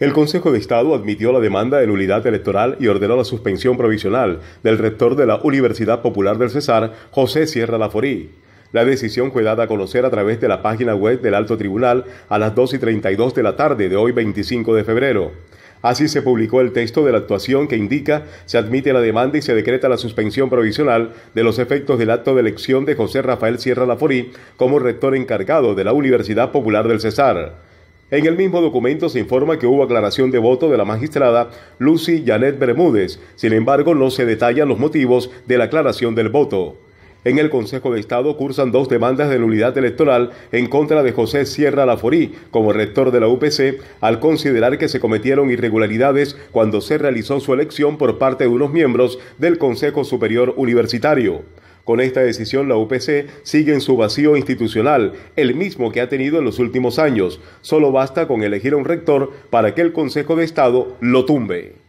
El Consejo de Estado admitió la demanda de nulidad electoral y ordenó la suspensión provisional del rector de la Universidad Popular del Cesar, José Sierra Laforí. La decisión fue dada a conocer a través de la página web del Alto Tribunal a las 2 y 32 de la tarde de hoy 25 de febrero. Así se publicó el texto de la actuación que indica se admite la demanda y se decreta la suspensión provisional de los efectos del acto de elección de José Rafael Sierra Laforí como rector encargado de la Universidad Popular del Cesar. En el mismo documento se informa que hubo aclaración de voto de la magistrada Lucy Janet Bermúdez, sin embargo no se detallan los motivos de la aclaración del voto. En el Consejo de Estado cursan dos demandas de la nulidad electoral en contra de José Sierra Laforí como rector de la UPC al considerar que se cometieron irregularidades cuando se realizó su elección por parte de unos miembros del Consejo Superior Universitario. Con esta decisión, la UPC sigue en su vacío institucional, el mismo que ha tenido en los últimos años. Solo basta con elegir a un rector para que el Consejo de Estado lo tumbe.